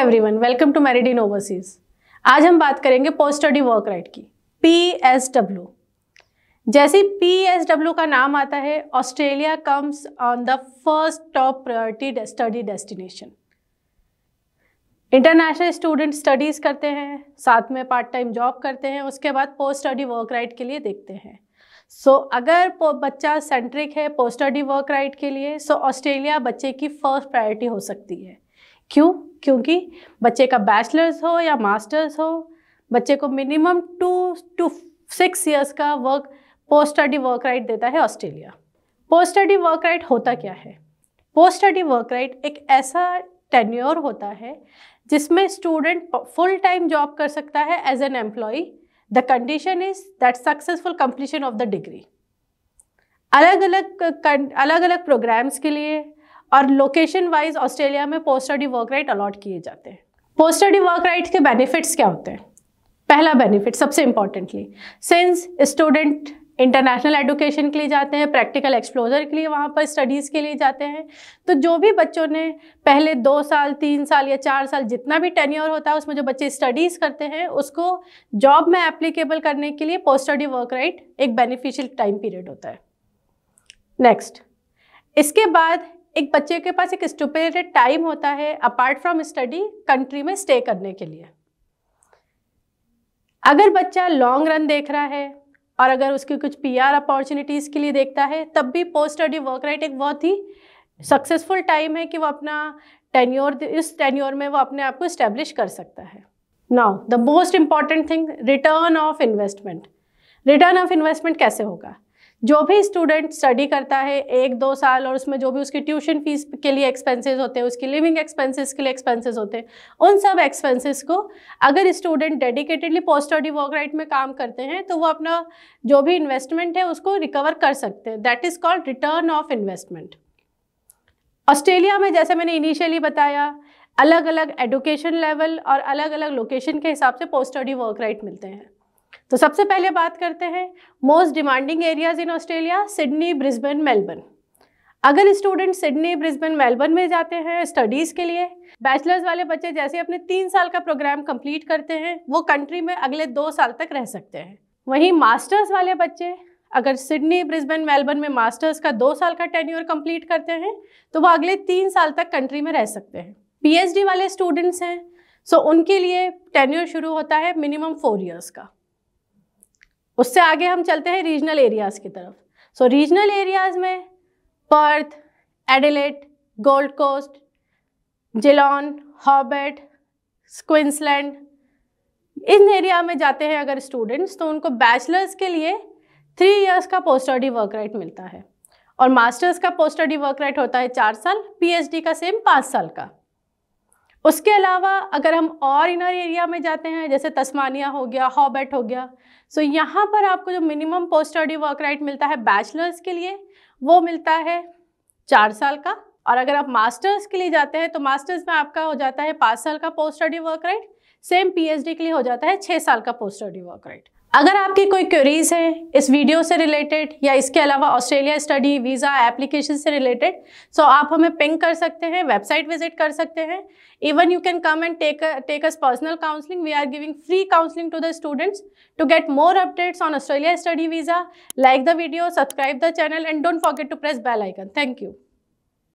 every everyone welcome to Meridean overseas आज हम बात करेंगे पोस्ट स्टडी वर्क राइट की पी एस डब्ल्यू जैसे पी एस डब्ल्यू का नाम आता है Australia comes on the first top priority study destination international student studies करते हैं साथ में पार्ट टाइम जॉब करते हैं उसके बाद पोस्ट स्टडी वर्क राइट के लिए देखते हैं सो so, अगर बच्चा सेंट्रिक है पोस्ट स्टडी वर्क राइट के लिए सो so ऑस्ट्रेलिया बच्चे की फर्स्ट प्रायोरिटी हो सकती है क्यों क्योंकि बच्चे का बैचलर्स हो या मास्टर्स हो बच्चे को minimum two two six years का work post study work right देता है Australia post study work right होता क्या है पोस्ट स्टडी वर्क राइट एक ऐसा टेन्योर होता है जिसमें स्टूडेंट फुल टाइम जॉब कर सकता है as an employ the condition is that successful completion of the degree अलग अलग अलग अलग प्रोग्राम्स के लिए और लोकेशन वाइज ऑस्ट्रेलिया में post study work right allot किए जाते हैं पोस्ट स्टडी वर्क राइट के बेनिफिट्स क्या होते हैं पहला बेनिफिट सबसे importantly since student international education के लिए जाते हैं प्रैक्टिकल एक्सप्लोजर के लिए वहाँ पर स्टडीज़ के लिए जाते हैं तो जो भी बच्चों ने पहले दो साल तीन साल या चार साल जितना भी टेन्योर होता है उसमें जो बच्चे स्टडीज़ करते हैं उसको जॉब में एप्लीकेबल करने के लिए पोस्ट स्टडी वर्क राइट एक बेनिफिशियल टाइम पीरियड होता है नेक्स्ट इसके बाद एक बच्चे के पास एक स्टूपेटेड टाइम होता है अपार्ट फ्रॉम स्टडी कंट्री में स्टे करने के लिए अगर बच्चा लॉन्ग रन देख रहा है और अगर उसकी कुछ पीआर अपॉर्चुनिटीज़ के लिए देखता है तब भी पोस्ट स्टडी वर्क राइट एक बहुत ही सक्सेसफुल टाइम है कि वो अपना टेन्योर इस टेन्योर में वो अपने आप को इस्टेब्लिश कर सकता है now the most important thing return of investment return of investment कैसे होगा जो भी स्टूडेंट स्टडी करता है एक दो साल और उसमें जो भी उसकी ट्यूशन फीस के लिए एक्सपेंसेस होते हैं उसकी लिविंग एक्सपेंसेस के लिए एक्सपेंसेस होते हैं उन सब एक्सपेंसेस को अगर student dedicatedly post study work right में काम करते हैं तो वो अपना जो भी इन्वेस्टमेंट है उसको रिकवर कर सकते हैं that is called return of investment Australia में जैसे मैंने इनिशियली बताया अलग अलग एडुकेशन लेवल और अलग अलग लोकेशन के हिसाब से पोस्ट स्टडी वर्क राइट मिलते हैं तो सबसे पहले बात करते हैं most demanding areas in Australia Sydney Brisbane Melbourne अगर स्टूडेंट सिडनी ब्रिस्बेन मेलबर्न में जाते हैं स्टडीज़ के लिए बैचलर्स वाले बच्चे जैसे अपने तीन साल का प्रोग्राम कंप्लीट करते हैं वो कंट्री में अगले दो साल तक रह सकते हैं वहीं मास्टर्स वाले बच्चे अगर सिडनी ब्रिस्बेन मेलबर्न में मास्टर्स का दो साल का टेन्योर कंप्लीट करते हैं तो वो अगले तीन साल तक कंट्री में रह सकते हैं पीएचडी वाले स्टूडेंट्स हैं सो उनके लिए टेन्योर शुरू होता है मिनिमम फोर ईयर्स का उससे आगे हम चलते हैं रीजनल एरियाज़ की तरफ सो so, रीजनल एरियाज़ में Perth Adelaide Gold Coast Geelong Hobart Queensland इन एरिया में जाते हैं अगर स्टूडेंट्स तो उनको बैचलर्स के लिए थ्री इयर्स का पोस्ट स्टडी वर्क राइट मिलता है और मास्टर्स का पोस्ट स्टडी वर्क राइट होता है चार साल पीएचडी का सेम पाँच साल का उसके अलावा अगर हम और इनर एरिया में जाते हैं जैसे तस्मानिया हो गया हॉबेट हो गया सो so यहाँ पर आपको जो minimum post study work right मिलता है बैचलर्स के लिए वो मिलता है चार साल का और अगर आप मास्टर्स के लिए जाते हैं तो मास्टर्स में आपका हो जाता है पाँच साल का post study work right same P के लिए हो जाता है छः साल का पोस्ट स्टडी वर्क राइट अगर आपकी कोई क्वेरीज हैं इस वीडियो से रिलेटेड या इसके अलावा ऑस्ट्रेलिया स्टडी वीज़ा एप्लीकेशन से रिलेटेड सो आप हमें पिंक कर सकते हैं वेबसाइट विजिट कर सकते हैं even you can come and take take us personal counselling we are giving free counselling to the students to get more updates on Australia study visa like the video subscribe the channel and don't forget to press bell icon thank you